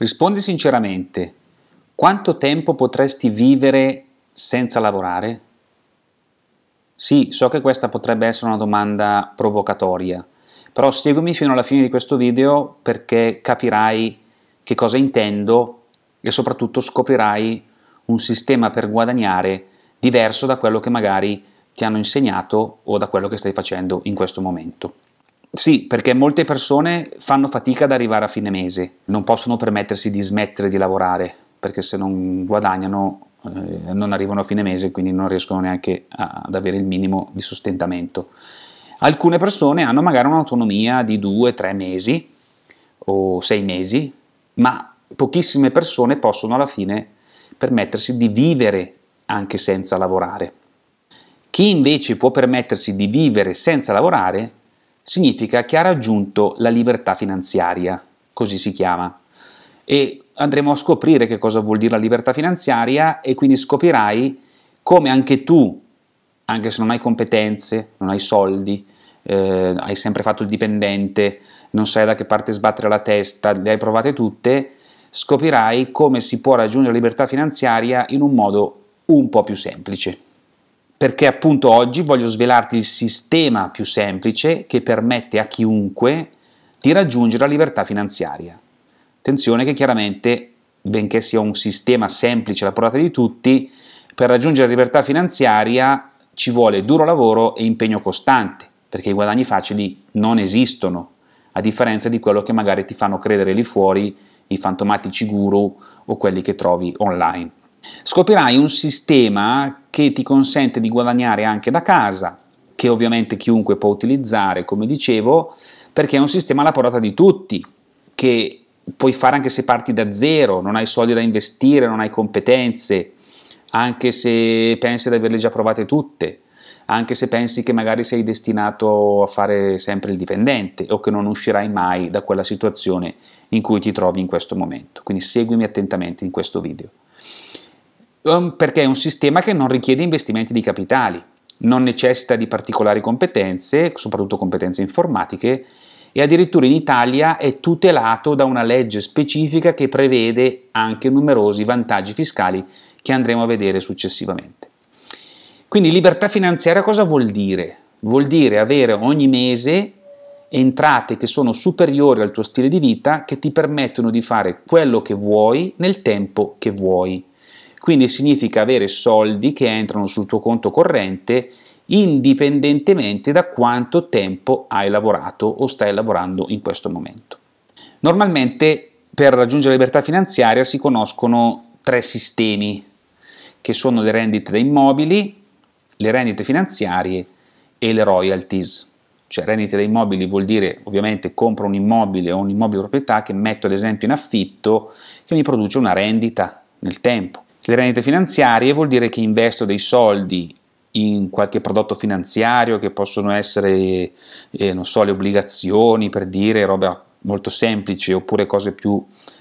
Rispondi sinceramente, quanto tempo potresti vivere senza lavorare? Sì, so che questa potrebbe essere una domanda provocatoria, però seguimi fino alla fine di questo video perché capirai che cosa intendo e soprattutto scoprirai un sistema per guadagnare diverso da quello che magari ti hanno insegnato o da quello che stai facendo in questo momento. Sì, perché molte persone fanno fatica ad arrivare a fine mese, non possono permettersi di smettere di lavorare, perché se non guadagnano eh, non arrivano a fine mese, quindi non riescono neanche a, ad avere il minimo di sostentamento. Alcune persone hanno magari un'autonomia di due, tre mesi o sei mesi, ma pochissime persone possono alla fine permettersi di vivere anche senza lavorare. Chi invece può permettersi di vivere senza lavorare significa che ha raggiunto la libertà finanziaria, così si chiama. E andremo a scoprire che cosa vuol dire la libertà finanziaria e quindi scoprirai come anche tu, anche se non hai competenze, non hai soldi, eh, hai sempre fatto il dipendente, non sai da che parte sbattere la testa, le hai provate tutte, scoprirai come si può raggiungere la libertà finanziaria in un modo un po' più semplice perché appunto oggi voglio svelarti il sistema più semplice che permette a chiunque di raggiungere la libertà finanziaria. Attenzione che chiaramente, benché sia un sistema semplice alla portata di tutti, per raggiungere la libertà finanziaria ci vuole duro lavoro e impegno costante, perché i guadagni facili non esistono, a differenza di quello che magari ti fanno credere lì fuori i fantomatici guru o quelli che trovi online. Scoprirai un sistema che ti consente di guadagnare anche da casa, che ovviamente chiunque può utilizzare, come dicevo, perché è un sistema alla portata di tutti, che puoi fare anche se parti da zero, non hai soldi da investire, non hai competenze, anche se pensi di averle già provate tutte, anche se pensi che magari sei destinato a fare sempre il dipendente o che non uscirai mai da quella situazione in cui ti trovi in questo momento. Quindi seguimi attentamente in questo video um, perché è un sistema che non richiede investimenti di capitali, non necessita di particolari competenze, soprattutto competenze informatiche, e addirittura in Italia è tutelato da una legge specifica che prevede anche numerosi vantaggi fiscali che andremo a vedere successivamente. Quindi libertà finanziaria cosa vuol dire? Vuol dire avere ogni mese entrate che sono superiori al tuo stile di vita che ti permettono di fare quello che vuoi nel tempo che vuoi quindi significa avere soldi che entrano sul tuo conto corrente indipendentemente da quanto tempo hai lavorato o stai lavorando in questo momento. Normalmente per raggiungere la libertà finanziaria si conoscono tre sistemi che sono le rendite da immobili, le rendite finanziarie e le royalties. Cioè rendite da immobili vuol dire ovviamente compro un immobile o un immobile proprietà che metto ad esempio in affitto che mi produce una rendita nel tempo. Le rendite finanziarie vuol dire che investo dei soldi in qualche prodotto finanziario che possono essere, eh, non so, le obbligazioni per dire roba molto semplice oppure cose più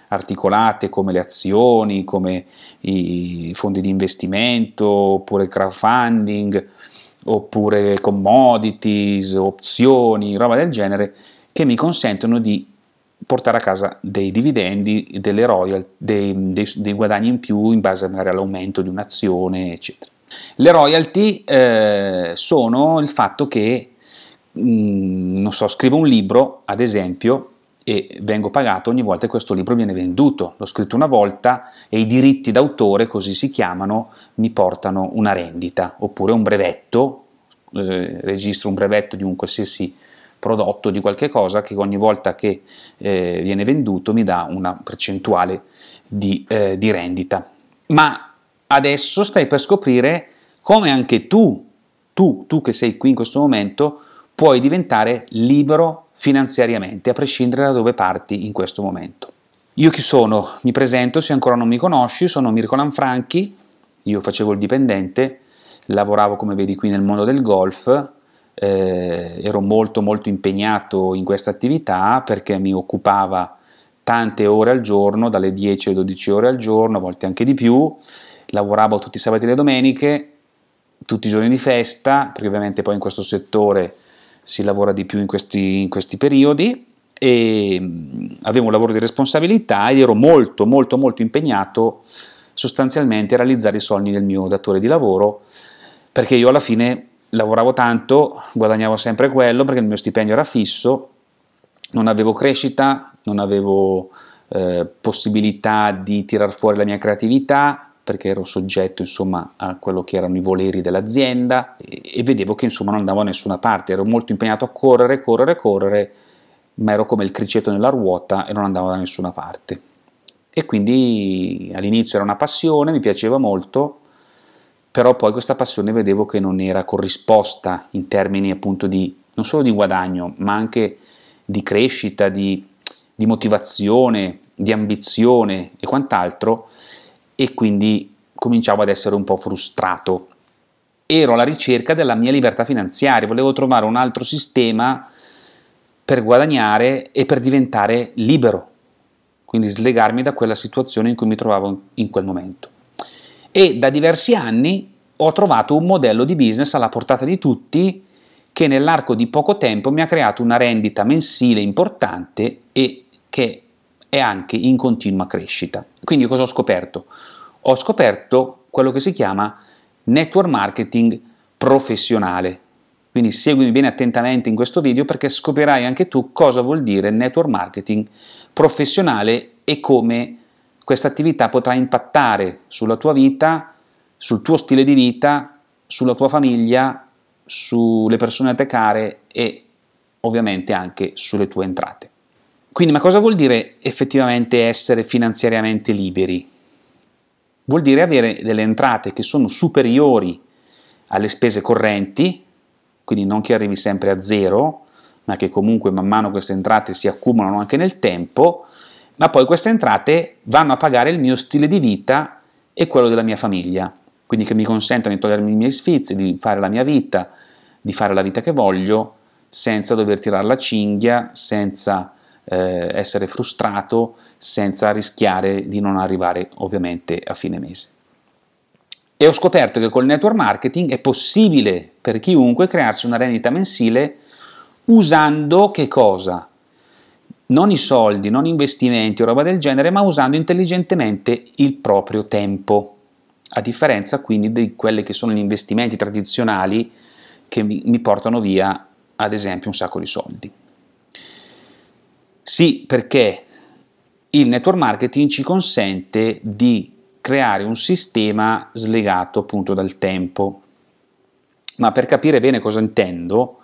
articolate come le azioni, come i fondi di investimento oppure il crowdfunding oppure commodities, opzioni, roba del genere che mi consentono di portare a casa dei dividendi, delle royal, dei, dei, dei guadagni in più in base magari all'aumento di un'azione, eccetera. Le royalty eh, sono il fatto che, mh, mm, non so, scrivo un libro, ad esempio, e vengo pagato ogni volta che questo libro viene venduto. L'ho scritto una volta e i diritti d'autore, così si chiamano, mi portano una rendita, oppure un brevetto, eh, registro un brevetto di un qualsiasi prodotto, di qualche cosa che ogni volta che eh, viene venduto mi dà una percentuale di, eh, di rendita. Ma adesso stai per scoprire come anche tu, tu, tu che sei qui in questo momento, puoi diventare libero finanziariamente, a prescindere da dove parti in questo momento. Io chi sono? Mi presento, se ancora non mi conosci, sono Mirko Lanfranchi, io facevo il dipendente, lavoravo come vedi qui nel mondo del golf, eh, ero molto molto impegnato in questa attività perché mi occupava tante ore al giorno, dalle 10 alle 12 ore al giorno, a volte anche di più, lavoravo tutti i sabati e le domeniche, tutti i giorni di festa, perché ovviamente poi in questo settore si lavora di più in questi, in questi periodi e mm, avevo un lavoro di responsabilità ed ero molto molto molto impegnato sostanzialmente a realizzare i sogni del mio datore di lavoro perché io alla fine lavoravo tanto, guadagnavo sempre quello perché il mio stipendio era fisso, non avevo crescita, non avevo eh, possibilità di tirar fuori la mia creatività perché ero soggetto insomma a quello che erano i voleri dell'azienda e, e vedevo che insomma non andavo a nessuna parte, ero molto impegnato a correre, correre, correre, ma ero come il criceto nella ruota e non andavo da nessuna parte. E quindi all'inizio era una passione, mi piaceva molto, però poi questa passione vedevo che non era corrisposta in termini appunto di non solo di guadagno, ma anche di crescita, di, di motivazione, di ambizione e quant'altro, e quindi cominciavo ad essere un po' frustrato. Ero alla ricerca della mia libertà finanziaria, volevo trovare un altro sistema per guadagnare e per diventare libero, quindi slegarmi da quella situazione in cui mi trovavo in quel momento e da diversi anni ho trovato un modello di business alla portata di tutti che nell'arco di poco tempo mi ha creato una rendita mensile importante e che è anche in continua crescita. Quindi cosa ho scoperto? Ho scoperto quello che si chiama network marketing professionale. Quindi seguimi bene attentamente in questo video perché scoprirai anche tu cosa vuol dire network marketing professionale e come questa attività potrà impattare sulla tua vita, sul tuo stile di vita, sulla tua famiglia, sulle persone a te care e ovviamente anche sulle tue entrate. Quindi, ma cosa vuol dire effettivamente essere finanziariamente liberi? Vuol dire avere delle entrate che sono superiori alle spese correnti, quindi non che arrivi sempre a zero, ma che comunque man mano queste entrate si accumulano anche nel tempo ma poi queste entrate vanno a pagare il mio stile di vita e quello della mia famiglia, quindi che mi consentano di togliermi i miei sfizi, di fare la mia vita, di fare la vita che voglio, senza dover tirare la cinghia, senza eh, essere frustrato, senza rischiare di non arrivare ovviamente a fine mese. E ho scoperto che col network marketing è possibile per chiunque crearsi una rendita mensile usando che cosa? non i soldi, non investimenti o roba del genere, ma usando intelligentemente il proprio tempo, a differenza quindi di quelli che sono gli investimenti tradizionali che mi, mi portano via, ad esempio, un sacco di soldi. Sì, perché il network marketing ci consente di creare un sistema slegato appunto dal tempo. Ma per capire bene cosa intendo,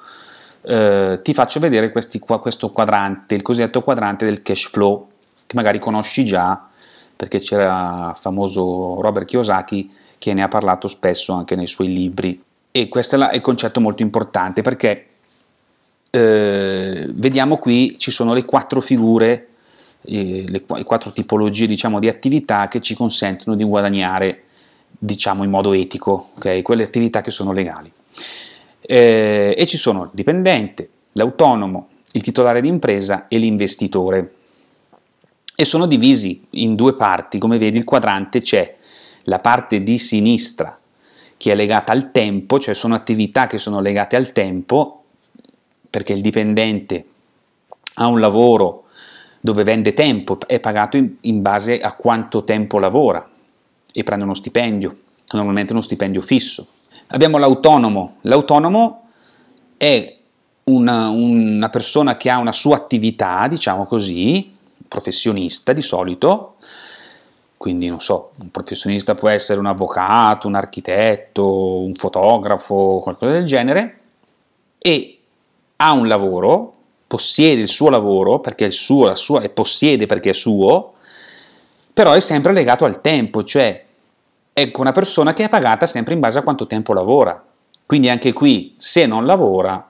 eh, ti faccio vedere questi, questo quadrante, il cosiddetto quadrante del cash flow, che magari conosci già perché c'era il famoso Robert Kiyosaki che ne ha parlato spesso anche nei suoi libri. E questo è il concetto molto importante perché eh, vediamo qui ci sono le quattro figure, eh, le, le, quattro tipologie diciamo, di attività che ci consentono di guadagnare diciamo, in modo etico, okay? quelle attività che sono legali eh, e ci sono il dipendente, l'autonomo, il titolare di impresa e l'investitore. E sono divisi in due parti, come vedi il quadrante c'è la parte di sinistra che è legata al tempo, cioè sono attività che sono legate al tempo, perché il dipendente ha un lavoro dove vende tempo, è pagato in, in base a quanto tempo lavora e prende uno stipendio, normalmente uno stipendio fisso. Abbiamo l'autonomo. L'autonomo è una, una persona che ha una sua attività, diciamo così, professionista di solito, quindi non so, un professionista può essere un avvocato, un architetto, un fotografo, qualcosa del genere, e ha un lavoro, possiede il suo lavoro perché è il suo, la sua, e possiede perché è suo, però è sempre legato al tempo, cioè ecco una persona che è pagata sempre in base a quanto tempo lavora. Quindi anche qui, se non lavora,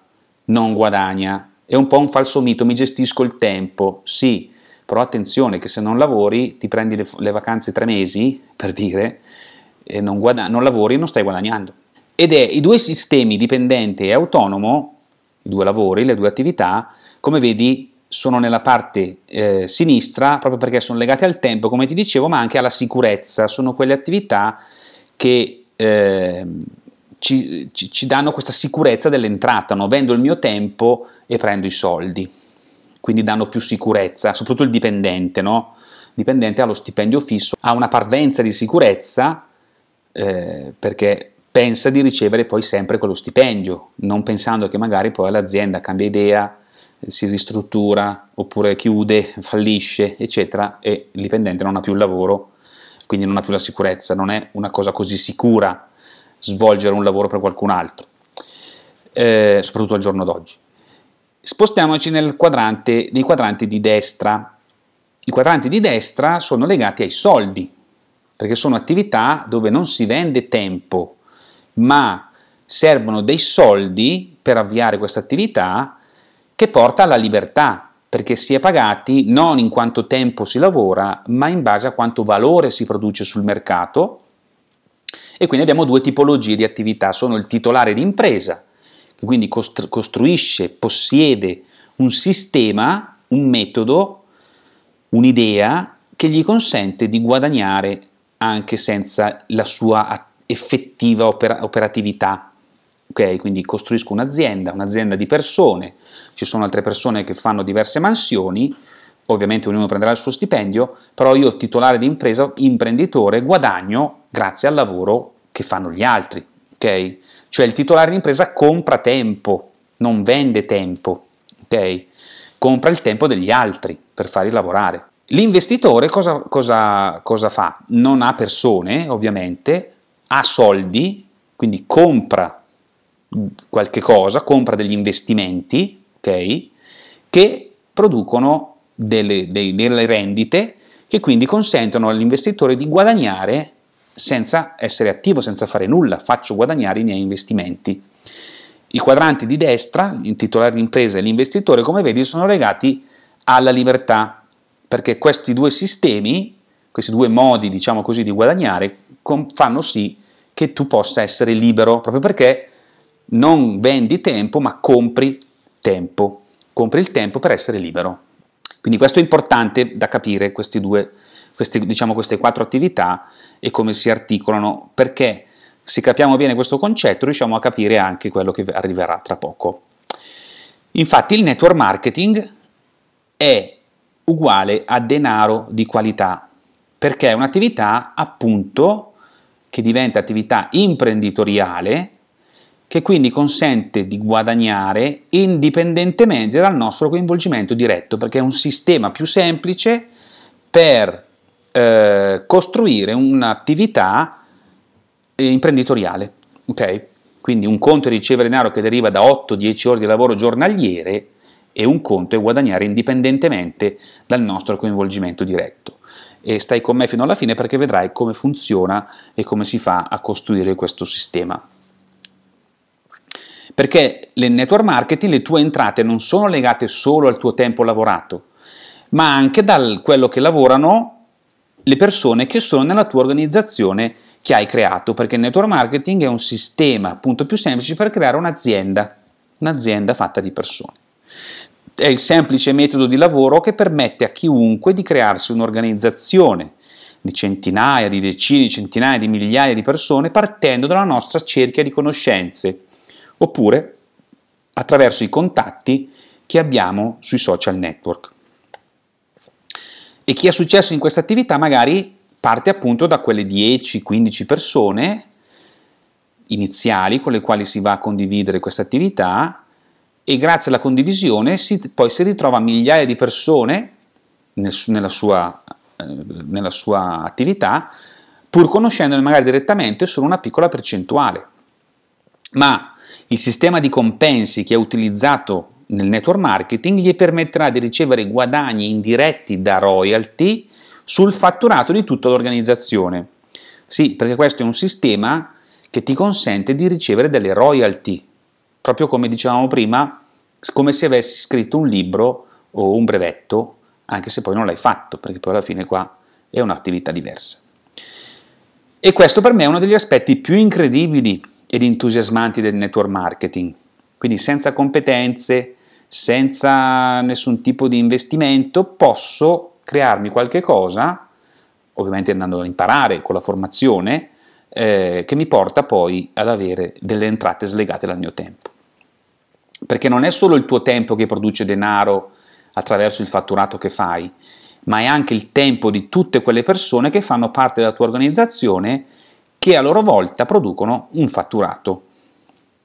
non guadagna. È un po' un falso mito, mi gestisco il tempo, sì, però attenzione che se non lavori ti prendi le, le vacanze tre mesi, per dire, e non, guada- non lavori e non stai guadagnando. Ed è i due sistemi dipendente e autonomo, i due lavori, le due attività, come vedi sono nella parte eh, sinistra proprio perché sono legate al tempo, come ti dicevo, ma anche alla sicurezza. Sono quelle attività che eh, ci, ci, ci, danno questa sicurezza dell'entrata, no? vendo il mio tempo e prendo i soldi. Quindi danno più sicurezza, soprattutto il dipendente, no? Il dipendente ha lo stipendio fisso, ha una parvenza di sicurezza eh, perché pensa di ricevere poi sempre quello stipendio, non pensando che magari poi l'azienda cambia idea, si ristruttura oppure chiude, fallisce, eccetera, e il dipendente non ha più il lavoro, quindi non ha più la sicurezza, non è una cosa così sicura svolgere un lavoro per qualcun altro, eh, soprattutto al giorno d'oggi. Spostiamoci nel quadrante, nei quadranti di destra. I quadranti di destra sono legati ai soldi, perché sono attività dove non si vende tempo, ma servono dei soldi per avviare questa attività che porta alla libertà, perché si è pagati non in quanto tempo si lavora, ma in base a quanto valore si produce sul mercato. E quindi abbiamo due tipologie di attività, sono il titolare di impresa, che quindi costruisce, possiede un sistema, un metodo, un'idea che gli consente di guadagnare anche senza la sua effettiva operatività. Okay, quindi costruisco un'azienda, un'azienda di persone, ci sono altre persone che fanno diverse mansioni, ovviamente ognuno prenderà il suo stipendio, però io titolare di impresa, imprenditore, guadagno grazie al lavoro che fanno gli altri, okay? Cioè il titolare di impresa compra tempo, non vende tempo, okay? Compra il tempo degli altri per farli lavorare. L'investitore cosa, cosa, cosa fa? Non ha persone, ovviamente, ha soldi, quindi compra qualche cosa, compra degli investimenti, ok? Che producono delle, dei, delle rendite che quindi consentono all'investitore di guadagnare senza essere attivo, senza fare nulla, faccio guadagnare i miei investimenti. I quadranti di destra, il titolare di impresa e l'investitore, come vedi, sono legati alla libertà, perché questi due sistemi, questi due modi, diciamo così, di guadagnare, fanno sì che tu possa essere libero, proprio perché non vendi tempo, ma compri tempo, compri il tempo per essere libero. Quindi questo è importante da capire, queste due, questi, diciamo, queste quattro attività e come si articolano, perché se capiamo bene questo concetto riusciamo a capire anche quello che arriverà tra poco. Infatti il network marketing è uguale a denaro di qualità, perché è un'attività appunto che diventa attività imprenditoriale che quindi consente di guadagnare indipendentemente dal nostro coinvolgimento diretto, perché è un sistema più semplice per eh, costruire un'attività eh, imprenditoriale. Okay? Quindi un conto è ricevere denaro che deriva da 8-10 ore di lavoro giornaliere e un conto è guadagnare indipendentemente dal nostro coinvolgimento diretto. E stai con me fino alla fine perché vedrai come funziona e come si fa a costruire questo sistema perché nel network marketing le tue entrate non sono legate solo al tuo tempo lavorato, ma anche da quello che lavorano le persone che sono nella tua organizzazione che hai creato, perché il network marketing è un sistema appunto più semplice per creare un'azienda, un'azienda fatta di persone. È il semplice metodo di lavoro che permette a chiunque di crearsi un'organizzazione di centinaia, di decine, di centinaia, di migliaia di persone partendo dalla nostra cerchia di conoscenze, oppure attraverso i contatti che abbiamo sui social network. E chi ha successo in questa attività magari parte appunto da quelle 10-15 persone iniziali con le quali si va a condividere questa attività e grazie alla condivisione si, poi si ritrova migliaia di persone nel, nella, sua, eh, nella sua attività pur conoscendone magari direttamente solo una piccola percentuale. Ma il sistema di compensi che ha utilizzato nel network marketing gli permetterà di ricevere guadagni indiretti da royalty sul fatturato di tutta l'organizzazione. Sì, perché questo è un sistema che ti consente di ricevere delle royalty, proprio come dicevamo prima, come se avessi scritto un libro o un brevetto, anche se poi non l'hai fatto, perché poi alla fine qua è un'attività diversa. E questo per me è uno degli aspetti più incredibili ed entusiasmanti del network marketing. Quindi senza competenze, senza nessun tipo di investimento, posso crearmi qualche cosa, ovviamente andando a imparare con la formazione, eh, che mi porta poi ad avere delle entrate slegate dal mio tempo. Perché non è solo il tuo tempo che produce denaro attraverso il fatturato che fai, ma è anche il tempo di tutte quelle persone che fanno parte della tua organizzazione che a loro volta producono un fatturato.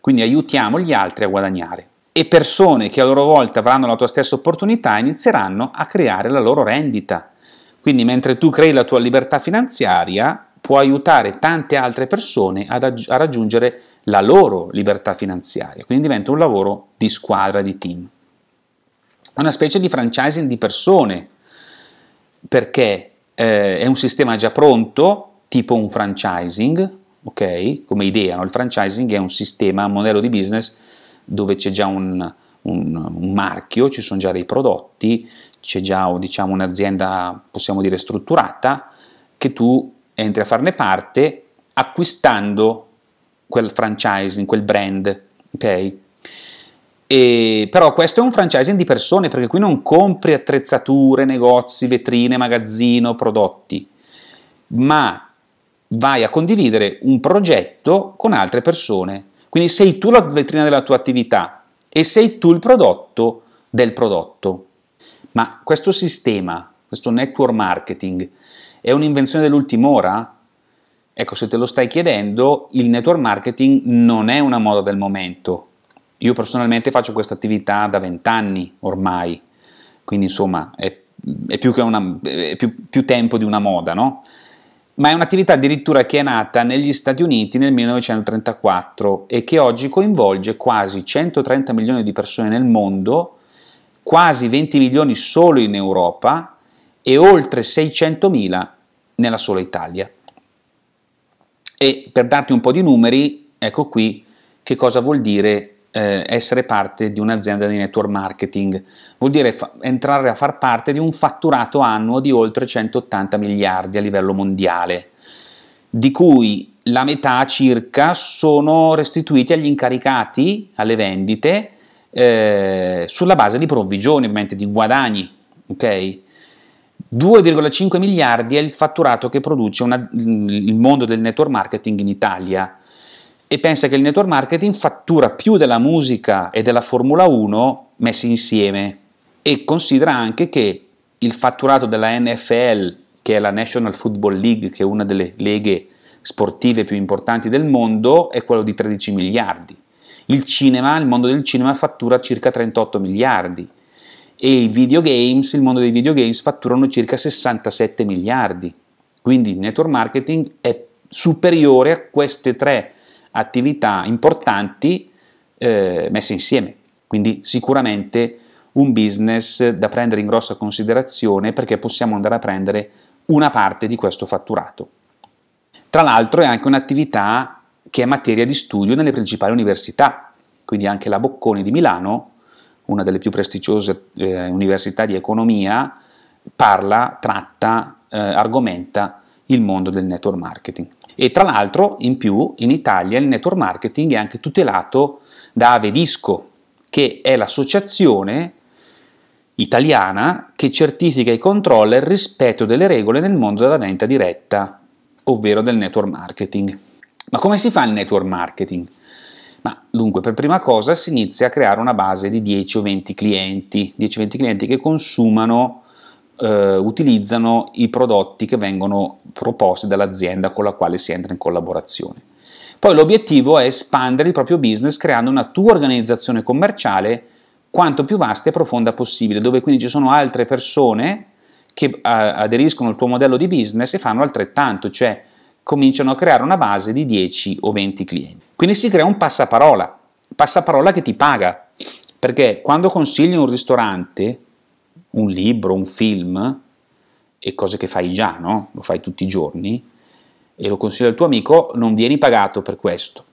Quindi aiutiamo gli altri a guadagnare. E persone che a loro volta avranno la tua stessa opportunità inizieranno a creare la loro rendita. Quindi mentre tu crei la tua libertà finanziaria, può aiutare tante altre persone ad, a raggiungere la loro libertà finanziaria. Quindi diventa un lavoro di squadra, di team. Una specie di franchising di persone, perché eh, è un sistema già pronto, tipo un franchising, ok? Come idea, no? il franchising è un sistema, un modello di business dove c'è già un, un, un marchio, ci sono già dei prodotti, c'è già diciamo, un'azienda, possiamo dire, strutturata, che tu entri a farne parte acquistando quel franchising, quel brand, ok? E, però questo è un franchising di persone perché qui non compri attrezzature, negozi, vetrine, magazzino, prodotti, ma vai a condividere un progetto con altre persone. Quindi sei tu la vetrina della tua attività e sei tu il prodotto del prodotto. Ma questo sistema, questo network marketing, è un'invenzione dell'ultima ora? Ecco, se te lo stai chiedendo, il network marketing non è una moda del momento. Io personalmente faccio questa attività da vent'anni ormai, quindi insomma è, è, più, una, è più, più tempo di una moda, no? ma è un'attività addirittura che è nata negli Stati Uniti nel 1934 e che oggi coinvolge quasi 130 milioni di persone nel mondo, quasi 20 milioni solo in Europa e oltre 600 mila nella sola Italia. E per darti un po' di numeri, ecco qui che cosa vuol dire eh, essere parte di un'azienda di network marketing, vuol dire fa- entrare a far parte di un fatturato annuo di oltre 180 miliardi a livello mondiale, di cui la metà circa sono restituiti agli incaricati, alle vendite, eh, sulla base di provvigioni, ovviamente di guadagni, ok? 2,5 miliardi è il fatturato che produce una, il mondo del network marketing in Italia e pensa che il network marketing fattura più della musica e della Formula 1 messi insieme e considera anche che il fatturato della NFL, che è la National Football League, che è una delle leghe sportive più importanti del mondo, è quello di 13 miliardi. Il cinema, il mondo del cinema fattura circa 38 miliardi e i videogames, il mondo dei videogames fatturano circa 67 miliardi. Quindi il network marketing è superiore a queste tre attività importanti eh, messe insieme. Quindi sicuramente un business da prendere in grossa considerazione perché possiamo andare a prendere una parte di questo fatturato. Tra l'altro è anche un'attività che è materia di studio nelle principali università, quindi anche la Bocconi di Milano, una delle più prestigiose eh, università di economia, parla, tratta, eh, argomenta il mondo del network marketing. E tra l'altro, in più, in Italia il network marketing è anche tutelato da Avedisco, che è l'associazione italiana che certifica e controlla il rispetto delle regole nel mondo della vendita diretta, ovvero del network marketing. Ma come si fa il network marketing? Ma, dunque, per prima cosa si inizia a creare una base di 10 o 20 clienti, 10 o 20 clienti che consumano eh, utilizzano i prodotti che vengono proposti dall'azienda con la quale si entra in collaborazione. Poi l'obiettivo è espandere il proprio business creando una tua organizzazione commerciale quanto più vasta e profonda possibile, dove quindi ci sono altre persone che eh, aderiscono al tuo modello di business e fanno altrettanto, cioè cominciano a creare una base di 10 o 20 clienti. Quindi si crea un passaparola, passaparola che ti paga, perché quando consigli un ristorante un libro, un film e cose che fai già, no? Lo fai tutti i giorni e lo consiglio al tuo amico, non vieni pagato per questo.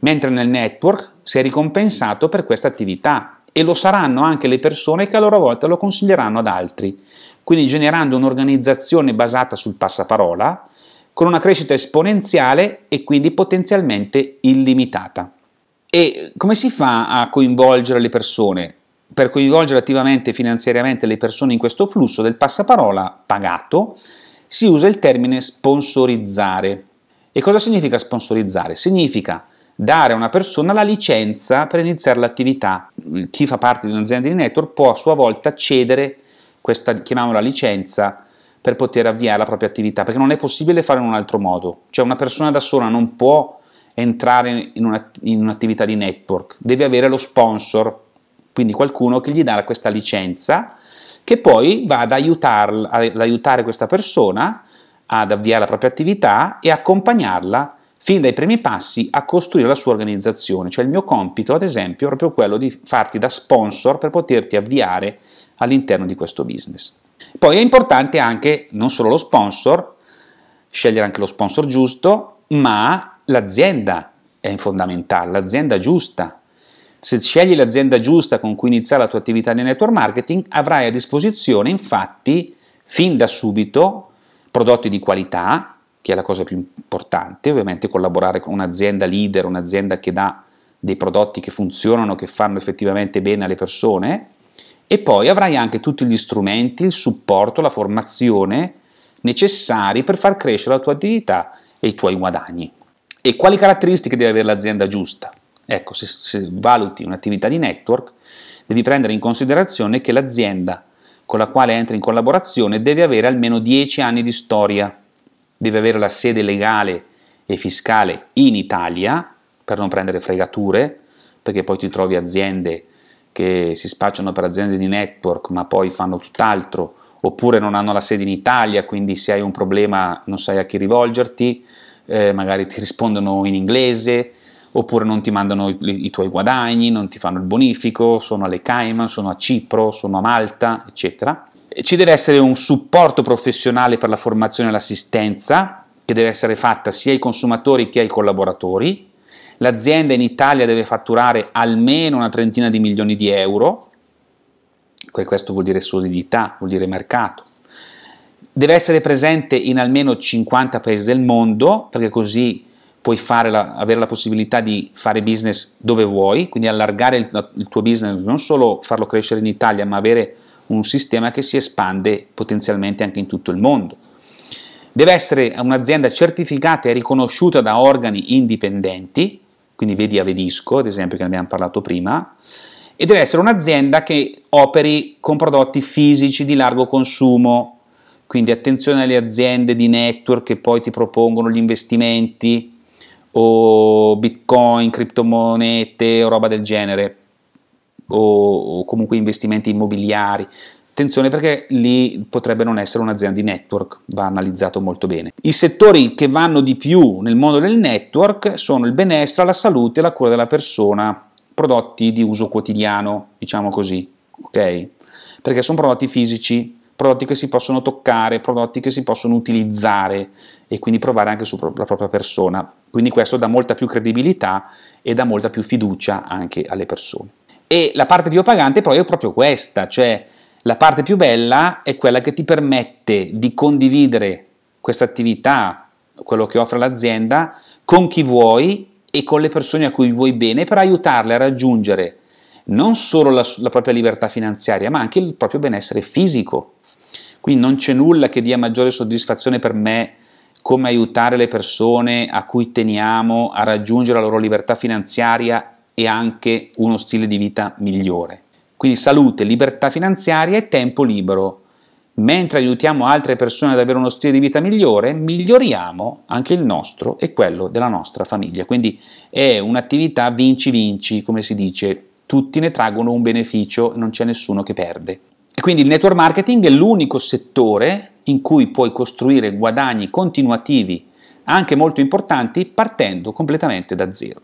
Mentre nel network sei ricompensato per questa attività e lo saranno anche le persone che a loro volta lo consiglieranno ad altri. Quindi generando un'organizzazione basata sul passaparola con una crescita esponenziale e quindi potenzialmente illimitata. E come si fa a coinvolgere le persone? per coinvolgere attivamente e finanziariamente le persone in questo flusso del passaparola pagato, si usa il termine sponsorizzare. E cosa significa sponsorizzare? Significa dare a una persona la licenza per iniziare l'attività. Chi fa parte di un'azienda di network può a sua volta cedere questa, chiamiamola licenza, per poter avviare la propria attività, perché non è possibile fare in un altro modo. Cioè una persona da sola non può entrare in, una, in un'attività di network, deve avere lo sponsor quindi qualcuno che gli dà questa licenza che poi va ad, aiutarla, ad aiutare questa persona ad avviare la propria attività e accompagnarla fin dai primi passi a costruire la sua organizzazione. Cioè il mio compito, ad esempio, è proprio quello di farti da sponsor per poterti avviare all'interno di questo business. Poi è importante anche non solo lo sponsor, scegliere anche lo sponsor giusto, ma l'azienda è fondamentale, l'azienda giusta, se scegli l'azienda giusta con cui iniziare la tua attività di network marketing, avrai a disposizione infatti fin da subito prodotti di qualità, che è la cosa più importante, ovviamente collaborare con un'azienda leader, un'azienda che dà dei prodotti che funzionano, che fanno effettivamente bene alle persone, e poi avrai anche tutti gli strumenti, il supporto, la formazione necessari per far crescere la tua attività e i tuoi guadagni. E quali caratteristiche deve avere l'azienda giusta? Ecco, se, se valuti un'attività di network, devi prendere in considerazione che l'azienda con la quale entri in collaborazione deve avere almeno 10 anni di storia, deve avere la sede legale e fiscale in Italia per non prendere fregature, perché poi ti trovi aziende che si spacciano per aziende di network ma poi fanno tutt'altro, oppure non hanno la sede in Italia, quindi se hai un problema non sai a chi rivolgerti, eh, magari ti rispondono in inglese, oppure non ti mandano i, i tuoi guadagni, non ti fanno il bonifico, sono alle Cayman, sono a Cipro, sono a Malta, eccetera. Ci deve essere un supporto professionale per la formazione e l'assistenza, che deve essere fatta sia ai consumatori che ai collaboratori. L'azienda in Italia deve fatturare almeno una trentina di milioni di euro, questo vuol dire solidità, vuol dire mercato. Deve essere presente in almeno 50 paesi del mondo, perché così puoi la, avere la possibilità di fare business dove vuoi, quindi allargare il, il, tuo business, non solo farlo crescere in Italia, ma avere un sistema che si espande potenzialmente anche in tutto il mondo. Deve essere un'azienda certificata e riconosciuta da organi indipendenti, quindi vedi Avedisco, ad esempio, che ne abbiamo parlato prima, e deve essere un'azienda che operi con prodotti fisici di largo consumo, quindi attenzione alle aziende di network che poi ti propongono gli investimenti, o bitcoin, criptomonete o roba del genere, o, o comunque investimenti immobiliari. Attenzione perché lì potrebbe non essere un'azienda di network, va analizzato molto bene. I settori che vanno di più nel mondo del network sono il benessere, la salute e la cura della persona, prodotti di uso quotidiano, diciamo così, ok? Perché sono prodotti fisici, prodotti che si possono toccare, prodotti che si possono utilizzare e quindi provare anche sulla propria persona. Quindi questo dà molta più credibilità e dà molta più fiducia anche alle persone. E la parte più pagante poi è proprio questa, cioè la parte più bella è quella che ti permette di condividere questa attività, quello che offre l'azienda, con chi vuoi e con le persone a cui vuoi bene per aiutarle a raggiungere non solo la, la propria libertà finanziaria, ma anche il proprio benessere fisico quindi non c'è nulla che dia maggiore soddisfazione per me come aiutare le persone a cui teniamo a raggiungere la loro libertà finanziaria e anche uno stile di vita migliore. Quindi salute, libertà finanziaria e tempo libero. Mentre aiutiamo altre persone ad avere uno stile di vita migliore, miglioriamo anche il nostro e quello della nostra famiglia. Quindi è un'attività vinci-vinci, come si dice, tutti ne traggono un beneficio, non c'è nessuno che perde. E quindi il network marketing è l'unico settore in cui puoi costruire guadagni continuativi, anche molto importanti, partendo completamente da zero.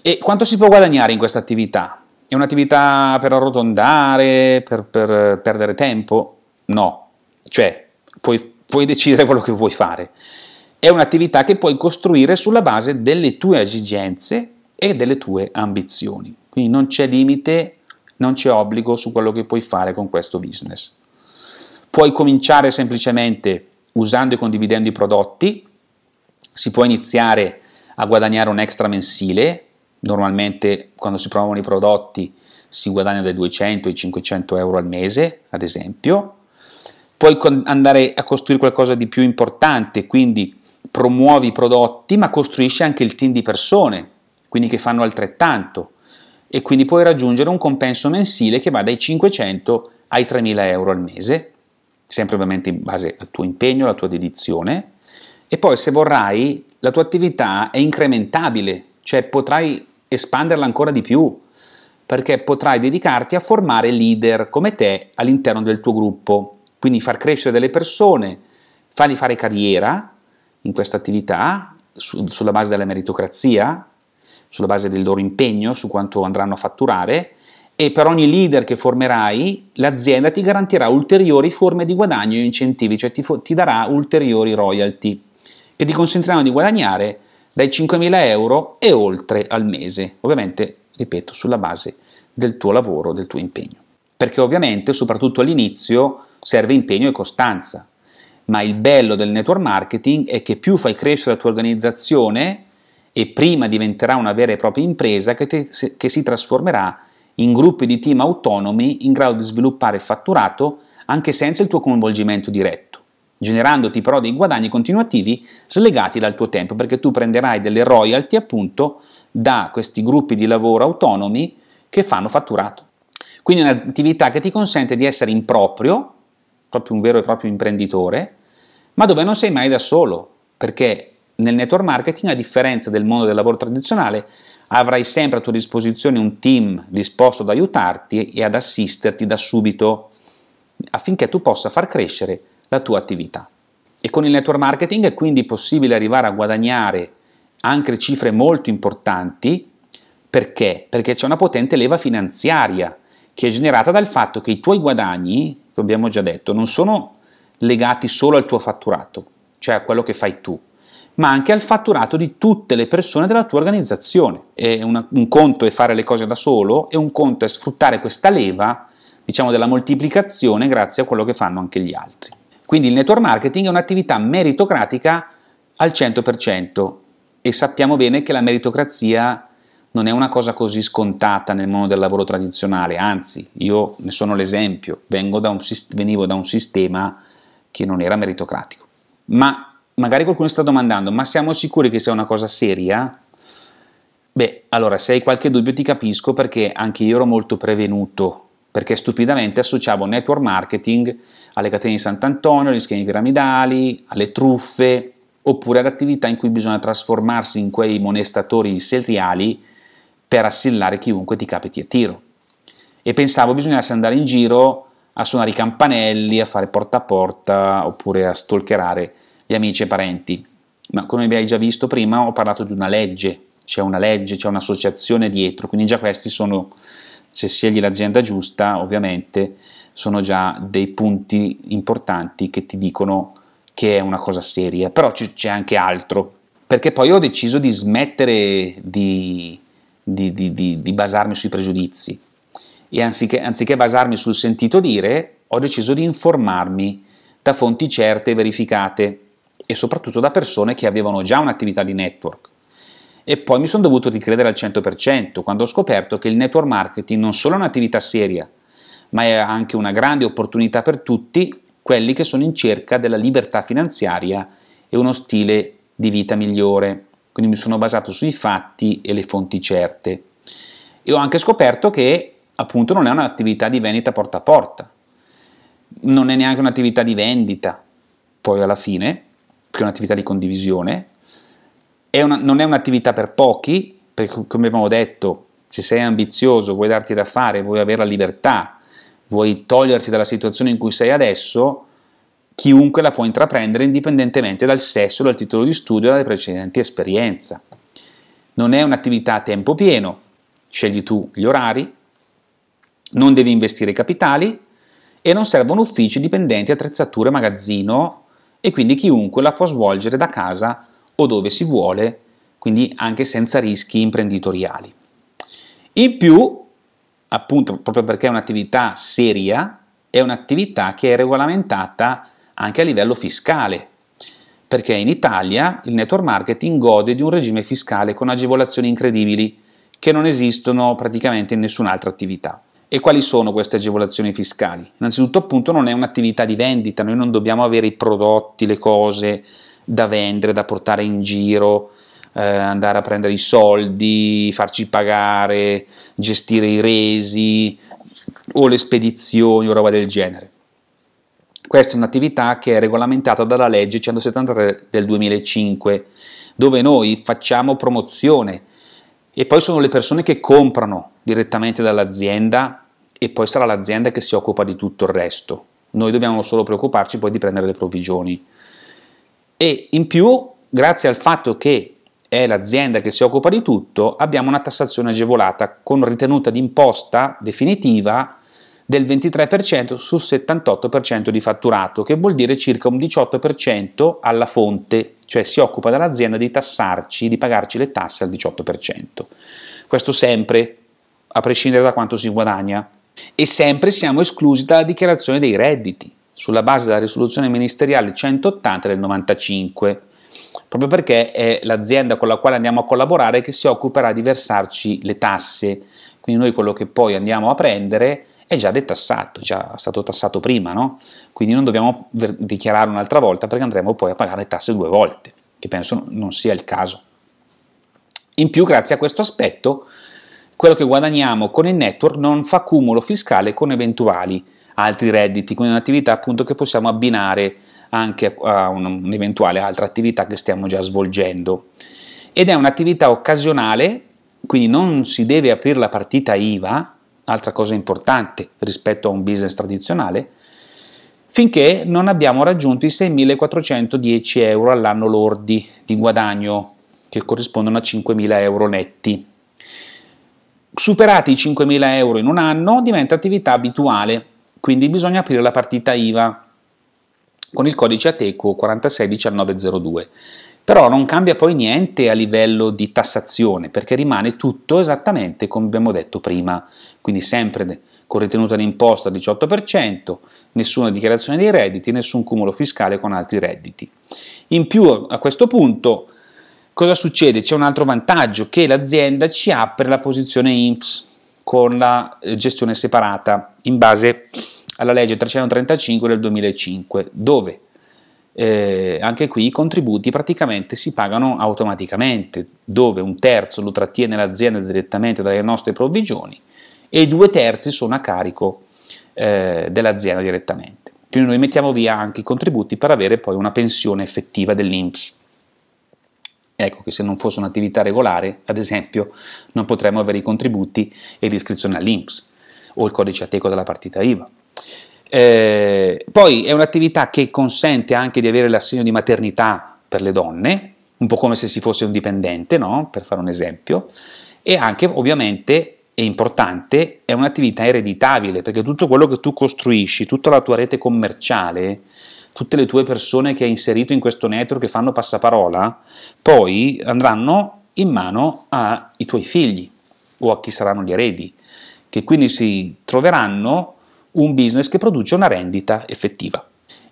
E quanto si può guadagnare in questa attività? È un'attività per arrotondare, per, per perdere tempo? No, cioè puoi, puoi decidere quello che vuoi fare. È un'attività che puoi costruire sulla base delle tue esigenze e delle tue ambizioni. Quindi non c'è limite non c'è obbligo su quello che puoi fare con questo business. Puoi cominciare semplicemente usando e condividendo i prodotti, si può iniziare a guadagnare un extra mensile, normalmente quando si provano i prodotti si guadagna dai 200 ai 500 euro al mese, ad esempio, puoi andare a costruire qualcosa di più importante, quindi promuovi i prodotti, ma costruisci anche il team di persone, quindi che fanno altrettanto e quindi puoi raggiungere un compenso mensile che va dai 500 ai 3.000 euro al mese, sempre ovviamente in base al tuo impegno, alla tua dedizione. E poi se vorrai, la tua attività è incrementabile, cioè potrai espanderla ancora di più, perché potrai dedicarti a formare leader come te all'interno del tuo gruppo, quindi far crescere delle persone, fargli fare carriera in questa attività su, sulla base della meritocrazia, sulla base del loro impegno, su quanto andranno a fatturare e per ogni leader che formerai l'azienda ti garantirà ulteriori forme di guadagno e incentivi, cioè ti, fo- ti darà ulteriori royalty che ti consentiranno di guadagnare dai 5.000 euro e oltre al mese, ovviamente, ripeto, sulla base del tuo lavoro, del tuo impegno. Perché ovviamente, soprattutto all'inizio, serve impegno e costanza, ma il bello del network marketing è che più fai crescere la tua organizzazione, e prima diventerà una vera e propria impresa che, te, che si trasformerà in gruppi di team autonomi in grado di sviluppare il fatturato anche senza il tuo coinvolgimento diretto, generandoti però dei guadagni continuativi slegati dal tuo tempo, perché tu prenderai delle royalty appunto da questi gruppi di lavoro autonomi che fanno fatturato. Quindi è un'attività che ti consente di essere in proprio, proprio un vero e proprio imprenditore, ma dove non sei mai da solo, perché nel network marketing, a differenza del mondo del lavoro tradizionale, avrai sempre a tua disposizione un team disposto ad aiutarti e ad assisterti da subito affinché tu possa far crescere la tua attività. E con il network marketing è quindi possibile arrivare a guadagnare anche cifre molto importanti perché? Perché c'è una potente leva finanziaria che è generata dal fatto che i tuoi guadagni, come abbiamo già detto, non sono legati solo al tuo fatturato, cioè a quello che fai tu, ma anche al fatturato di tutte le persone della tua organizzazione. Una, un conto è fare le cose da solo e un conto è sfruttare questa leva, diciamo, della moltiplicazione grazie a quello che fanno anche gli altri. Quindi il network marketing è un'attività meritocratica al 100% e sappiamo bene che la meritocrazia non è una cosa così scontata nel mondo del lavoro tradizionale, anzi io ne sono l'esempio, da un, venivo da un sistema che non era meritocratico. Ma magari qualcuno sta domandando, ma siamo sicuri che sia una cosa seria? Beh, allora se hai qualche dubbio ti capisco perché anche io ero molto prevenuto, perché stupidamente associavo network marketing alle catene di Sant'Antonio, agli schemi piramidali, alle truffe, oppure ad attività in cui bisogna trasformarsi in quei monestatori seriali per assillare chiunque ti capiti a tiro. E pensavo bisognasse andare in giro a suonare i campanelli, a fare porta a porta oppure a stalkerare e amici e parenti. Ma come vi hai già visto prima ho parlato di una legge, c'è una legge, c'è un'associazione dietro, quindi già questi sono, se scegli l'azienda giusta, ovviamente sono già dei punti importanti che ti dicono che è una cosa seria, però c'è anche altro, perché poi ho deciso di smettere di, di, di, di basarmi sui pregiudizi e anziché, anziché basarmi sul sentito dire, ho deciso di informarmi da fonti certe e verificate e soprattutto da persone che avevano già un'attività di network. E poi mi sono dovuto ricredere al 100% quando ho scoperto che il network marketing non solo è un'attività seria, ma è anche una grande opportunità per tutti quelli che sono in cerca della libertà finanziaria e uno stile di vita migliore. Quindi mi sono basato sui fatti e le fonti certe. E ho anche scoperto che appunto non è un'attività di vendita porta a porta, non è neanche un'attività di vendita, poi alla fine, perché è un'attività di condivisione, è una, non è un'attività per pochi, perché come abbiamo detto, se sei ambizioso, vuoi darti da fare, vuoi avere la libertà, vuoi toglierti dalla situazione in cui sei adesso, chiunque la può intraprendere indipendentemente dal sesso, dal titolo di studio, dalle precedenti esperienze. Non è un'attività a tempo pieno, scegli tu gli orari, non devi investire capitali e non servono uffici, dipendenti, attrezzature, magazzino, e quindi chiunque la può svolgere da casa o dove si vuole, quindi anche senza rischi imprenditoriali. In più, appunto, proprio perché è un'attività seria, è un'attività che è regolamentata anche a livello fiscale, perché in Italia il network marketing gode di un regime fiscale con agevolazioni incredibili che non esistono praticamente in nessun'altra attività. E quali sono queste agevolazioni fiscali? Innanzitutto appunto non è un'attività di vendita, noi non dobbiamo avere i prodotti, le cose da vendere, da portare in giro, eh, andare a prendere i soldi, farci pagare, gestire i resi o le spedizioni o roba del genere. Questa è un'attività che è regolamentata dalla legge 173 del 2005, dove noi facciamo promozione e poi sono le persone che comprano direttamente dall'azienda e poi sarà l'azienda che si occupa di tutto il resto. Noi dobbiamo solo preoccuparci poi di prendere le provvigioni. E in più, grazie al fatto che è l'azienda che si occupa di tutto, abbiamo una tassazione agevolata con ritenuta d'imposta definitiva del 23% sul 78% di fatturato, che vuol dire circa un 18% alla fonte, cioè si occupa dell'azienda di tassarci, di pagarci le tasse al 18%. Questo sempre, a prescindere da quanto si guadagna e sempre siamo esclusi dalla dichiarazione dei redditi sulla base della risoluzione ministeriale 180 del 95, proprio perché è l'azienda con la quale andiamo a collaborare che si occuperà di versarci le tasse, quindi noi quello che poi andiamo a prendere è già detassato, è già stato tassato prima, no? quindi non dobbiamo ver- dichiarare un'altra volta perché andremo poi a pagare le tasse due volte, che penso non sia il caso. In più, grazie a questo aspetto, quello che guadagniamo con il network non fa cumulo fiscale con eventuali altri redditi, quindi un'attività appunto che possiamo abbinare anche a un'eventuale altra attività che stiamo già svolgendo. Ed è un'attività occasionale, quindi non si deve aprire la partita IVA, altra cosa importante rispetto a un business tradizionale, finché non abbiamo raggiunto i 6.410 euro all'anno lordi di guadagno, che corrispondono a 5.000 euro netti. Superati i 5.000 euro in un anno diventa attività abituale, quindi bisogna aprire la partita IVA con il codice ATECO 461902. Però non cambia poi niente a livello di tassazione, perché rimane tutto esattamente come abbiamo detto prima, quindi sempre con ritenuta d'imposta al 18%, nessuna dichiarazione dei redditi, nessun cumulo fiscale con altri redditi. In più a questo punto Cosa succede? C'è un altro vantaggio che l'azienda ci apre la posizione INPS con la eh, gestione separata in base alla legge 335 del 2005, dove eh, anche qui i contributi praticamente si pagano automaticamente, dove un terzo lo trattiene l'azienda direttamente dalle nostre provvigioni e due terzi sono a carico eh, dell'azienda direttamente. Quindi noi mettiamo via anche i contributi per avere poi una pensione effettiva dell'INPS. Ecco che se non fosse un'attività regolare, ad esempio, non potremmo avere i contributi e l'iscrizione all'INPS o il codice ateco della partita IVA. Eh, poi è un'attività che consente anche di avere l'assegno di maternità per le donne, un po' come se si fosse un dipendente, no? per fare un esempio, e anche ovviamente è importante, è un'attività ereditabile, perché tutto quello che tu costruisci, tutta la tua rete commerciale, tutte le tue persone che hai inserito in questo network che fanno passaparola, poi andranno in mano ai tuoi figli o a chi saranno gli eredi, che quindi si troveranno un business che produce una rendita effettiva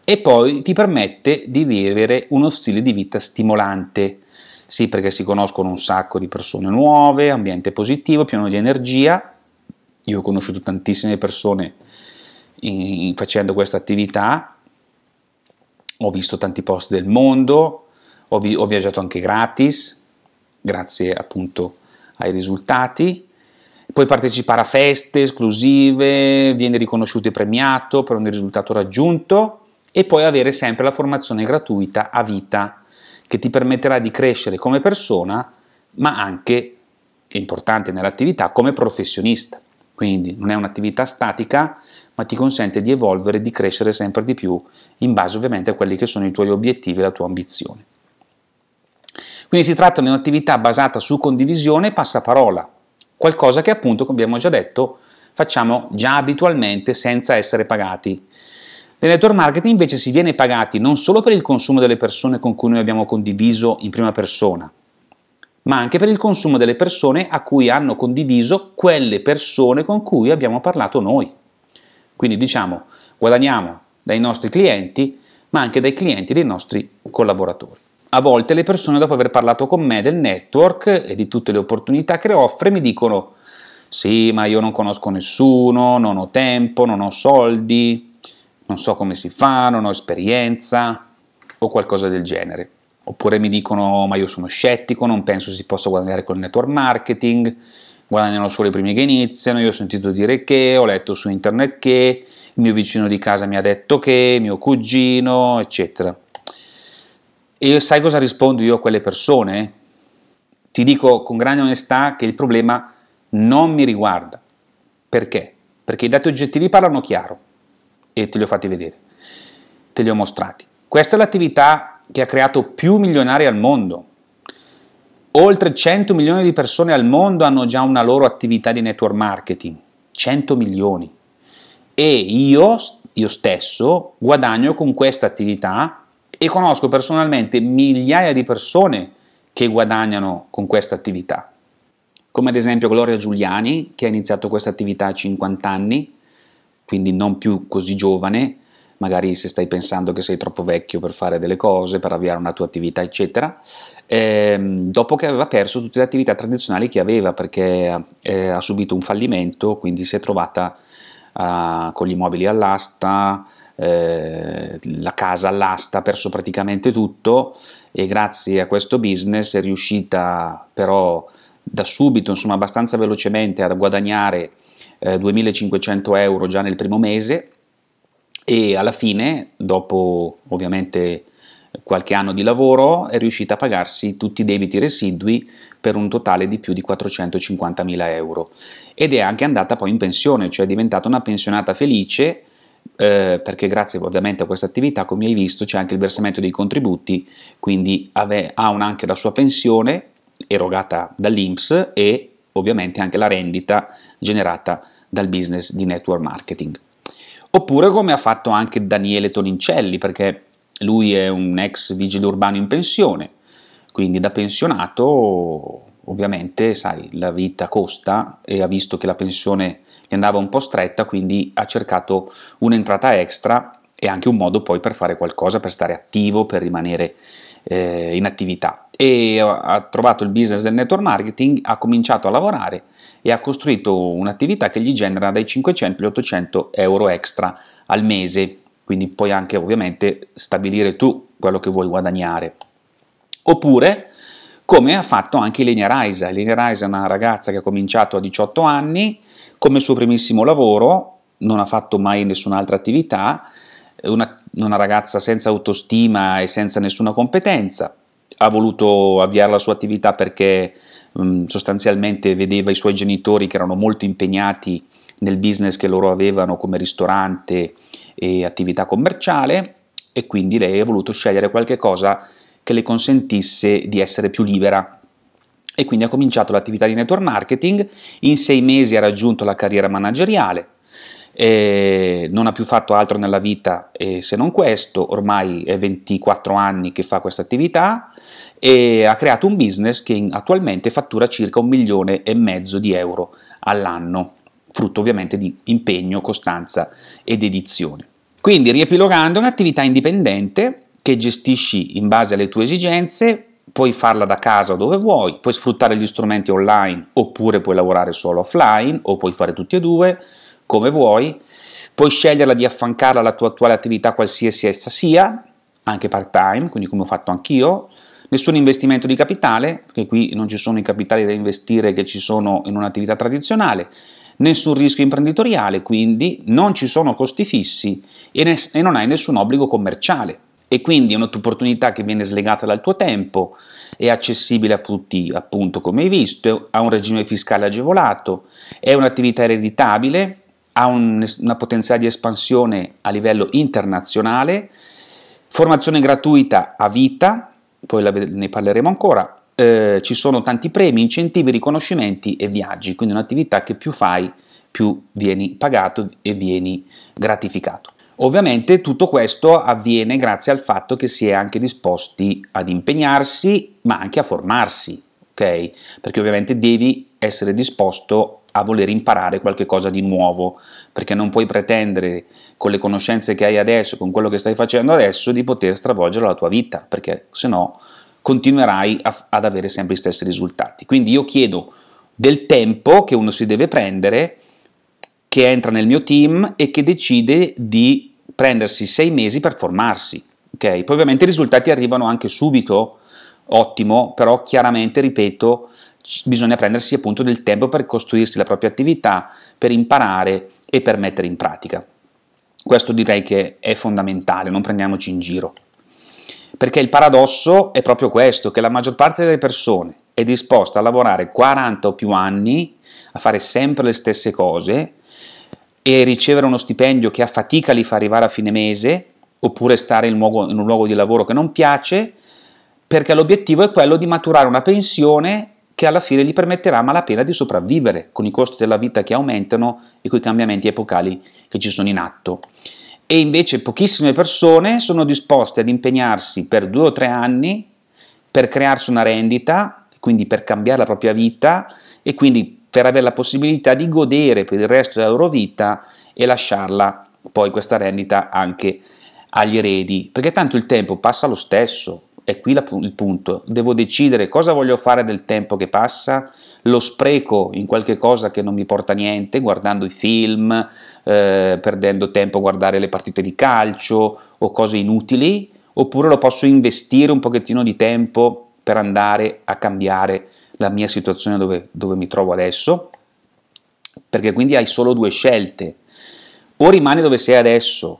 e poi ti permette di vivere uno stile di vita stimolante. Sì, perché si conoscono un sacco di persone nuove, ambiente positivo, pieno di energia. Io ho conosciuto tantissime persone in, in, facendo questa attività ho visto tanti posti del mondo, ho, vi- ho viaggiato anche gratis, grazie appunto ai risultati. Puoi partecipare a feste esclusive, vieni riconosciuto e premiato per ogni risultato raggiunto e puoi avere sempre la formazione gratuita a vita che ti permetterà di crescere come persona, ma anche, è importante nell'attività, come professionista quindi non è un'attività statica, ma ti consente di evolvere, di crescere sempre di più, in base ovviamente a quelli che sono i tuoi obiettivi e la tua ambizione. Quindi si tratta di un'attività basata su condivisione e passaparola, qualcosa che appunto, come abbiamo già detto, facciamo già abitualmente senza essere pagati. Nel network marketing invece si viene pagati non solo per il consumo delle persone con cui noi abbiamo condiviso in prima persona, ma anche per il consumo delle persone a cui hanno condiviso quelle persone con cui abbiamo parlato noi. Quindi diciamo, guadagniamo dai nostri clienti, ma anche dai clienti dei nostri collaboratori. A volte le persone, dopo aver parlato con me del network e di tutte le opportunità che offre, mi dicono, sì, ma io non conosco nessuno, non ho tempo, non ho soldi, non so come si fa, non ho esperienza o qualcosa del genere. Oppure mi dicono ma io sono scettico, non penso si possa guadagnare con il network marketing, guadagnano solo i primi che iniziano, io ho sentito dire che, ho letto su internet che, il mio vicino di casa mi ha detto che, mio cugino, eccetera. E sai cosa rispondo io a quelle persone? Ti dico con grande onestà che il problema non mi riguarda. Perché? Perché i dati oggettivi parlano chiaro e te li ho fatti vedere, te li ho mostrati. Questa è l'attività che ha creato più milionari al mondo. Oltre 100 milioni di persone al mondo hanno già una loro attività di network marketing, 100 milioni. E io, io stesso guadagno con questa attività e conosco personalmente migliaia di persone che guadagnano con questa attività. Come ad esempio Gloria Giuliani, che ha iniziato questa attività a 50 anni, quindi non più così giovane, magari se stai pensando che sei troppo vecchio per fare delle cose, per avviare una tua attività, eccetera. Eh, dopo che aveva perso tutte le attività tradizionali che aveva perché eh, ha subito un fallimento, quindi si è trovata eh, con gli immobili all'asta, eh, la casa all'asta, ha perso praticamente tutto e grazie a questo business è riuscita però da subito, insomma abbastanza velocemente, a guadagnare 2500 eh, euro già nel primo mese e alla fine, dopo ovviamente qualche anno di lavoro, è riuscita a pagarsi tutti i debiti residui per un totale di più di 450.000 euro ed è anche andata poi in pensione, cioè è diventata una pensionata felice. Eh, perché grazie ovviamente a questa attività, come hai visto, c'è anche il versamento dei contributi, quindi ave- ha un, anche la sua pensione erogata dall'Inps e ovviamente anche la rendita generata dal business di network marketing oppure come ha fatto anche Daniele Tonincelli, perché lui è un ex vigile urbano in pensione, quindi da pensionato ovviamente, sai, la vita costa e ha visto che la pensione gli andava un po' stretta, quindi ha cercato un'entrata extra e anche un modo poi per fare qualcosa, per stare attivo, per rimanere eh, in attività e ha trovato il business del network marketing, ha cominciato a lavorare e ha costruito un'attività che gli genera dai 500 agli 800 euro extra al mese, quindi puoi anche ovviamente stabilire tu quello che vuoi guadagnare. Oppure come ha fatto anche Elenia Raisa. Elenia Raisa è una ragazza che ha cominciato a 18 anni, come suo primissimo lavoro, non ha fatto mai nessun'altra attività, una, una ragazza senza autostima e senza nessuna competenza, ha voluto avviare la sua attività perché mh, mm, sostanzialmente vedeva i suoi genitori che erano molto impegnati nel business che loro avevano come ristorante e attività commerciale e quindi lei ha voluto scegliere qualcosa che le consentisse di essere più libera e quindi ha cominciato l'attività di network marketing, in sei mesi ha raggiunto la carriera manageriale, eh, non ha più fatto altro nella vita eh, se non questo, ormai è 24 anni che fa questa attività e ha creato un business che attualmente fattura circa un milione e mezzo di euro all'anno, frutto ovviamente di impegno, costanza ed edizione. Quindi riepilogando, è un'attività indipendente che gestisci in base alle tue esigenze, puoi farla da casa dove vuoi, puoi sfruttare gli strumenti online oppure puoi lavorare solo offline o puoi fare tutti e due, come vuoi, puoi sceglierla di affiancarla alla tua attuale attività qualsiasi essa sia, anche part-time, quindi come ho fatto anch'io, nessun investimento di capitale, perché qui non ci sono i capitali da investire che ci sono in un'attività tradizionale, nessun rischio imprenditoriale, quindi non ci sono costi fissi e, ne- e non hai nessun obbligo commerciale. E quindi è un'opportunità che viene slegata dal tuo tempo, è accessibile a tutti, appunto come hai visto, ha un regime fiscale agevolato, è un'attività ereditabile, ha un, una potenziale di espansione a livello internazionale, formazione gratuita a vita, poi la, ne parleremo ancora, eh, ci sono tanti premi, incentivi, riconoscimenti e viaggi, quindi un'attività che più fai più vieni pagato e vieni gratificato. Ovviamente tutto questo avviene grazie al fatto che si è anche disposti ad impegnarsi, ma anche a formarsi, ok? Perché ovviamente devi essere disposto a voler imparare qualcosa di nuovo, perché non puoi pretendere con le conoscenze che hai adesso, con quello che stai facendo adesso, di poter stravolgere la tua vita, perché se no continuerai a, ad avere sempre gli stessi risultati. Quindi io chiedo del tempo che uno si deve prendere, che entra nel mio team e che decide di prendersi sei mesi per formarsi. Okay? Poi ovviamente i risultati arrivano anche subito, ottimo, però chiaramente, ripeto, bisogna prendersi appunto del tempo per costruirsi la propria attività, per imparare e per mettere in pratica. Questo direi che è fondamentale, non prendiamoci in giro. Perché il paradosso è proprio questo, che la maggior parte delle persone è disposta a lavorare 40 o più anni, a fare sempre le stesse cose e ricevere uno stipendio che a fatica li fa arrivare a fine mese, oppure stare in, luogo, in un luogo di lavoro che non piace, perché l'obiettivo è quello di maturare una pensione che alla fine gli permetterà a malapena di sopravvivere con i costi della vita che aumentano e con i cambiamenti epocali che ci sono in atto. E invece pochissime persone sono disposte ad impegnarsi per due o tre anni per crearsi una rendita, quindi per cambiare la propria vita e quindi per avere la possibilità di godere per il resto della loro vita e lasciarla poi questa rendita anche agli eredi, perché tanto il tempo passa lo stesso, è qui la, il punto, devo decidere cosa voglio fare del tempo che passa, lo spreco in qualche cosa che non mi porta niente, guardando i film, eh, perdendo tempo a guardare le partite di calcio o cose inutili, oppure lo posso investire un pochettino di tempo per andare a cambiare la mia situazione dove, dove mi trovo adesso, perché quindi hai solo due scelte, o rimani dove sei adesso,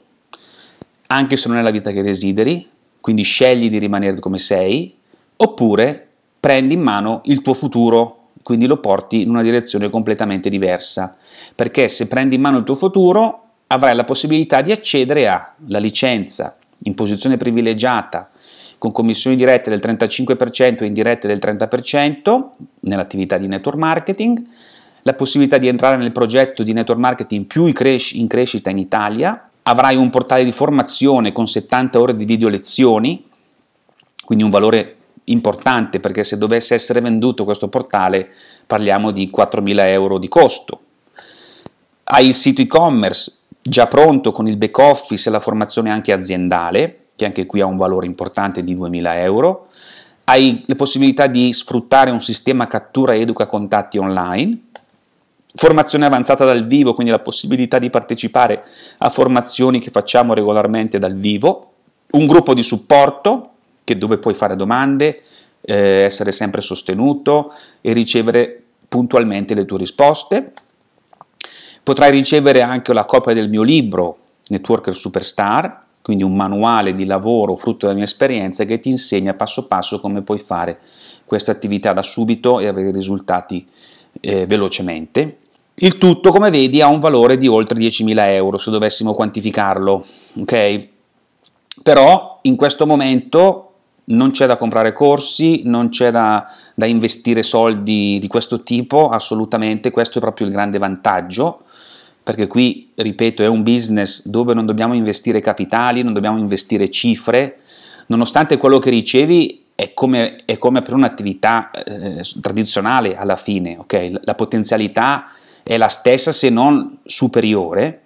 anche se non è la vita che desideri, quindi scegli di rimanere come sei, oppure prendi in mano il tuo futuro, quindi lo porti in una direzione completamente diversa, perché se prendi in mano il tuo futuro avrai la possibilità di accedere alla licenza in posizione privilegiata con commissioni dirette del 35% e indirette del 30% nell'attività di network marketing, la possibilità di entrare nel progetto di network marketing più in, crescita in Italia, avrai un portale di formazione con 70 ore di video lezioni, quindi un valore importante perché se dovesse essere venduto questo portale parliamo di 4.000 euro di costo. Hai il sito e-commerce già pronto con il back office e la formazione anche aziendale, che anche qui ha un valore importante di 2.000 euro. Hai le possibilità di sfruttare un sistema cattura ed educa contatti online Formazione avanzata dal vivo, quindi la possibilità di partecipare a formazioni che facciamo regolarmente dal vivo, un gruppo di supporto dove puoi fare domande, eh, essere sempre sostenuto e ricevere puntualmente le tue risposte. Potrai ricevere anche la copia del mio libro Networker Superstar, quindi un manuale di lavoro frutto della mia esperienza che ti insegna passo passo come puoi fare questa attività da subito e avere risultati eh, velocemente. Il tutto, come vedi, ha un valore di oltre 10.000 euro se dovessimo quantificarlo, ok? Però in questo momento non c'è da comprare corsi, non c'è da, da investire soldi di questo tipo, assolutamente, questo è proprio il grande vantaggio perché qui, ripeto, è un business dove non dobbiamo investire capitali, non dobbiamo investire cifre, nonostante quello che ricevi è come, è come per un'attività eh, tradizionale alla fine, okay? la potenzialità è la stessa se non superiore,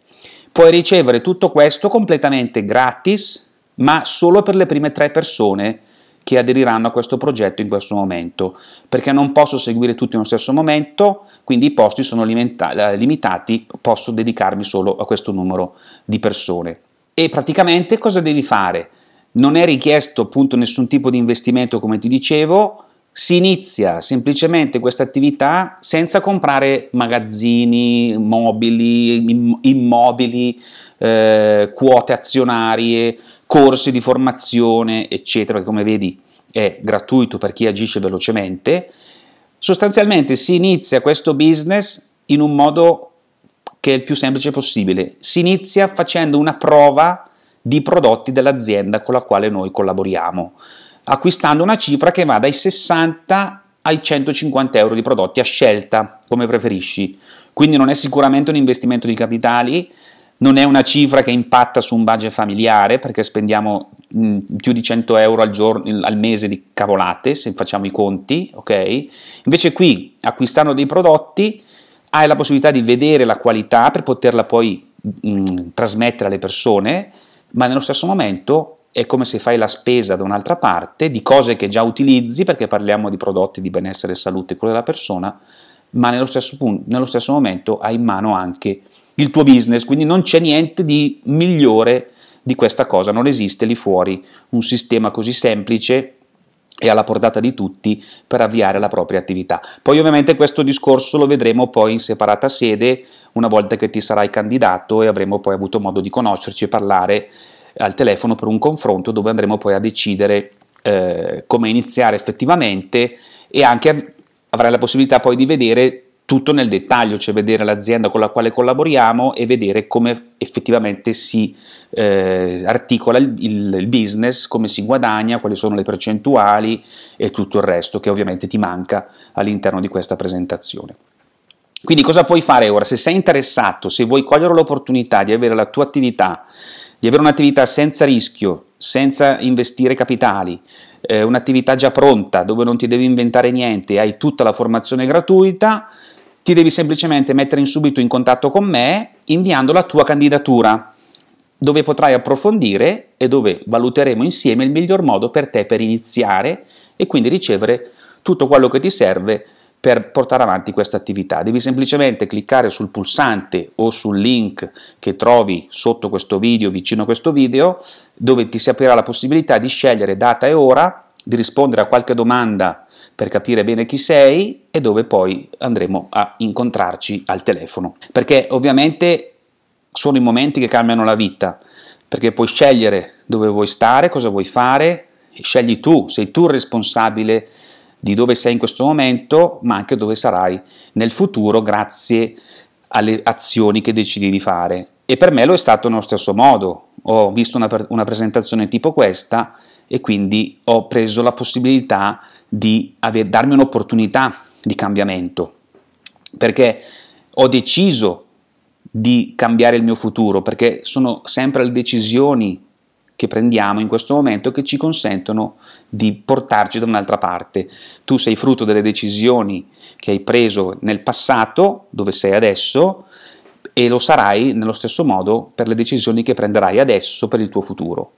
puoi ricevere tutto questo completamente gratis, ma solo per le prime tre persone che aderiranno a questo progetto in questo momento, perché non posso seguire tutti nello stesso momento, quindi i posti sono limita- eh, limitati, posso dedicarmi solo a questo numero di persone. E praticamente cosa devi fare? non è richiesto appunto nessun tipo di investimento come ti dicevo, si inizia semplicemente questa attività senza comprare magazzini, mobili, immobili, eh, quote azionarie, corsi di formazione, eccetera, che come vedi è gratuito per chi agisce velocemente. Sostanzialmente si inizia questo business in un modo che è il più semplice possibile. Si inizia facendo una prova di prodotti dell'azienda con la quale noi collaboriamo, acquistando una cifra che va dai 60 ai 150 euro di prodotti a scelta, come preferisci. Quindi non è sicuramente un investimento di capitali, non è una cifra che impatta su un budget familiare perché spendiamo mh, mm, più di 100 euro al, giorno, al, mese di cavolate se facciamo i conti, ok? Invece qui acquistando dei prodotti hai la possibilità di vedere la qualità per poterla poi mh, mm, trasmettere alle persone ma nello stesso momento è come se fai la spesa da un'altra parte di cose che già utilizzi, perché parliamo di prodotti di benessere e salute e quello della persona, ma nello stesso, punto, nello stesso momento hai in mano anche il tuo business, quindi non c'è niente di migliore di questa cosa, non esiste lì fuori un sistema così semplice e alla portata di tutti per avviare la propria attività. Poi ovviamente questo discorso lo vedremo poi in separata sede, una volta che ti sarai candidato e avremo poi avuto modo di conoscerci e parlare eh, al telefono per un confronto dove andremo poi a decidere eh, come iniziare effettivamente e anche avrai la possibilità poi di vedere tutto nel dettaglio, cioè vedere l'azienda con la quale collaboriamo e vedere come effettivamente si eh, articola il, il, business, come si guadagna, quali sono le percentuali e tutto il resto che ovviamente ti manca all'interno di questa presentazione. Quindi cosa puoi fare ora? Se sei interessato, se vuoi cogliere l'opportunità di avere la tua attività, di avere un'attività senza rischio, senza investire capitali, eh, un'attività già pronta dove non ti devi inventare niente, hai tutta la formazione gratuita, ti devi semplicemente mettere in subito in contatto con me inviando la tua candidatura dove potrai approfondire e dove valuteremo insieme il miglior modo per te per iniziare e quindi ricevere tutto quello che ti serve per portare avanti questa attività. Devi semplicemente cliccare sul pulsante o sul link che trovi sotto questo video, vicino a questo video, dove ti si aprirà la possibilità di scegliere data e ora, di rispondere a qualche domanda per capire bene chi sei e dove poi andremo a incontrarci al telefono. Perché ovviamente sono i momenti che cambiano la vita, perché puoi scegliere dove vuoi stare, cosa vuoi fare, scegli tu, sei tu il responsabile di dove sei in questo momento, ma anche dove sarai nel futuro grazie alle azioni che decidi di fare. E per me lo è stato nello stesso modo. Ho visto una, una presentazione tipo questa e quindi ho preso la possibilità di aver, darmi un'opportunità di cambiamento, perché ho deciso di cambiare il mio futuro, perché sono sempre le decisioni che prendiamo in questo momento che ci consentono di portarci da un'altra parte. Tu sei frutto delle decisioni che hai preso nel passato, dove sei adesso, e lo sarai nello stesso modo per le decisioni che prenderai adesso per il tuo futuro.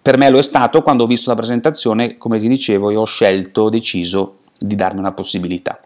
Per me lo è stato quando ho visto la presentazione, come ti dicevo, e ho scelto, ho deciso di darmi una possibilità.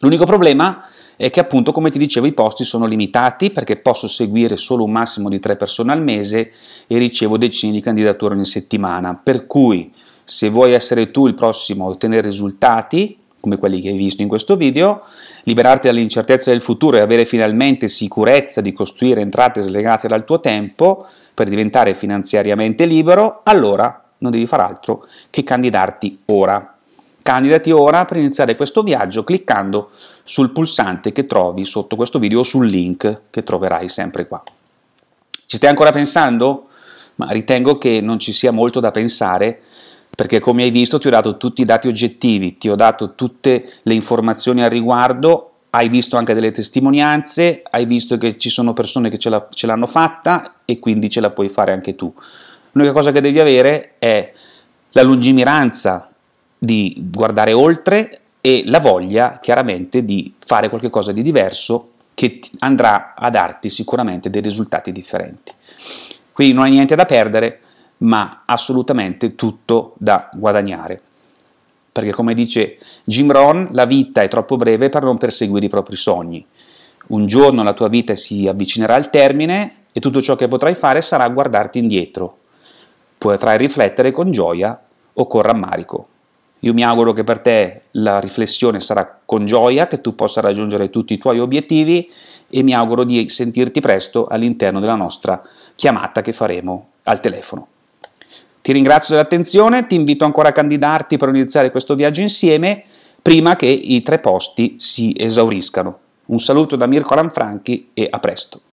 L'unico problema è eh, che appunto come ti dicevo i posti sono limitati perché posso seguire solo un massimo di tre persone al mese e ricevo decine di candidature ogni settimana, per cui se vuoi essere tu il prossimo a ottenere risultati, come quelli che hai visto in questo video, liberarti dall'incertezza del futuro e avere finalmente sicurezza di costruire entrate slegate dal tuo tempo per diventare finanziariamente libero, allora non devi far altro che candidarti ora. Candidati ora per iniziare questo viaggio cliccando sul pulsante che trovi sotto questo video o sul link che troverai sempre qua. Ci stai ancora pensando? Ma ritengo che non ci sia molto da pensare perché come hai visto ti ho dato tutti i dati oggettivi, ti ho dato tutte le informazioni al riguardo, hai visto anche delle testimonianze, hai visto che ci sono persone che ce, l'hanno fatta e quindi ce la puoi fare anche tu. L'unica cosa che devi avere è la lungimiranza di guardare oltre e la voglia chiaramente di fare qualcosa di diverso che andrà a darti sicuramente dei risultati differenti. Quindi non hai niente da perdere, ma assolutamente tutto da guadagnare. Perché come dice Jim Rohn, la vita è troppo breve per non perseguire i propri sogni. Un giorno la tua vita si avvicinerà al termine e tutto ciò che potrai fare sarà guardarti indietro. Potrai riflettere con gioia o con rammarico. Io mi auguro che per te la riflessione sarà con gioia, che tu possa raggiungere tutti i tuoi obiettivi e mi auguro di sentirti presto all'interno della nostra chiamata che faremo al telefono. Ti ringrazio dell'attenzione, ti invito ancora a candidarti per iniziare questo viaggio insieme prima che i tre posti si esauriscano. Un saluto da Mirko Lanfranchi e a presto.